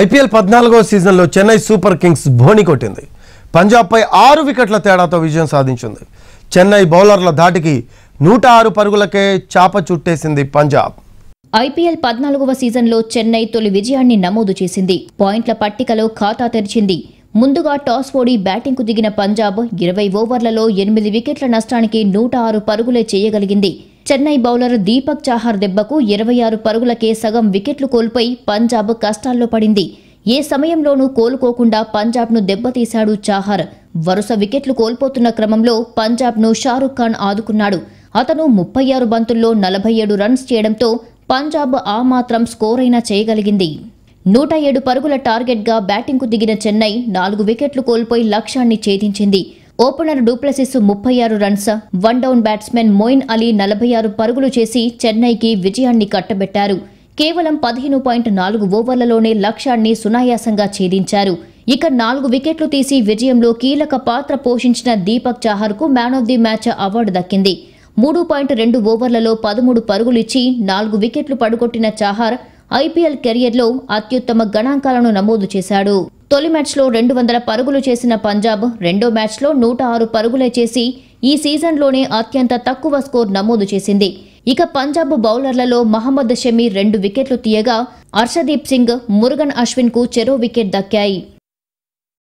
IPL పద్నాలుగో సీజన్లో Chennai super Kings భోని కొట్టింది పంజాబ్పై ఆరు వికెట్ల తేడాతో విజయం సాధించింది చెన్నై బౌలర్ల ధాటికి నూట ఆరు పరుగులకే చాప చుట్టేసింది పంజాబ్ ఐపీఎల్ పద్నాలుగవ సీజన్లో చెన్నై తొలి విజయాన్ని నమోదు చేసింది పాయింట్ల పట్టికలో ఖాతా తెరిచింది ముందుగా టాస్ ఓడి బ్యాటింగ్కు దిగిన పంజాబ్ ఇరవై ఓవర్లలో ఎనిమిది వికెట్ల నష్టానికి నూట ఆరు పరుగులే చేయగలిగింది చెన్నై బౌలర్ దీపక్ చాహర్ దెబ్బకు ఇరవై ఆరు పరుగులకే సగం వికెట్లు కోల్పోయి పంజాబ్ కష్టాల్లో పడింది ఏ సమయంలోనూ కోలుకోకుండా పంజాబ్ను దెబ్బతీశాడు చాహర్ వరుస వికెట్లు కోల్పోతున్న క్రమంలో పంజాబ్ను షారుఖ్ ఖాన్ ఆదుకున్నాడు అతను ముప్పై ఆరు బంతుల్లో నలభై ఏడు రన్స్ చేయడంతో పంజాబ్ ఆ మాత్రం స్కోరైనా చేయగలిగింది నూట ఏడు పరుగుల టార్గెట్గా బ్యాటింగ్కు దిగిన చెన్నై నాలుగు వికెట్లు కోల్పోయి లక్ష్యాన్ని ఛేదించింది ఓపెనర్ డూప్లసిస్ ముప్పై ఆరు runs one down batsmen Moeen Ali నలభై ఆరు పరుగులు చేసి చెన్నైకి విజయాన్ని కట్టబెట్టారు కేవలం పదిహేను పాయింట్ నాలుగు ఓవర్లలోనే లక్ష్యాన్ని సునాయాసంగా ఛేదించారు ఇక నాలుగు వికెట్లు తీసి విజయంలో కీలక పాత్ర పోషించిన దీపక్ చాహర్కు man of the match award దక్కింది మూడు పాయింట్ రెండు ఓవర్లలో పదమూడు పరుగులిచ్చి నాలుగు వికెట్లు పడగొట్టిన చాహర్ ఐపీఎల్ కెరియర్లో అత్యుత్తమ గణాంకాలను నమోదు చేశాడు తొలి మ్యాచ్లో రెండు వందల పరుగులు చేసిన పంజాబ్ రెండో మ్యాచ్లో నూట ఆరు పరుగులే చేసి ఈ సీజన్లోనే అత్యంత తక్కువ స్కోర్ నమోదు చేసింది ఇక పంజాబ్ బౌలర్లలో మహమ్మద్ షమీ రెండు వికెట్లు తీయగా హర్షదీప్ సింగ్ మురుగన్ అశ్విన్కు చెరో వికెట్ దక్కాయి